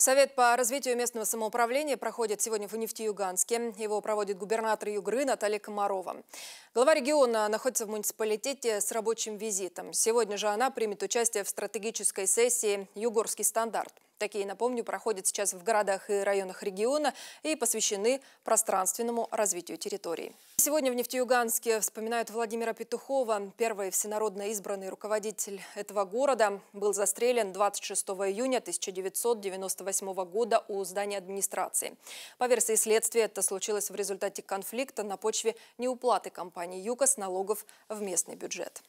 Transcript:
Совет по развитию местного самоуправления проходит сегодня в Нефтеюганске. Его проводит губернатор Югры Наталья Комарова. Глава региона находится в муниципалитете с рабочим визитом. Сегодня же она примет участие в стратегической сессии «Югорский стандарт». Такие, напомню, проходят сейчас в городах и районах региона и посвящены пространственному развитию территории. Сегодня в Нефтеюганске вспоминают Владимира Петухова. Первый всенародно избранный руководитель этого города был застрелен 26 июня 1998 года у здания администрации. По версии следствия, это случилось в результате конфликта на почве неуплаты компании «ЮКОС» налогов в местный бюджет.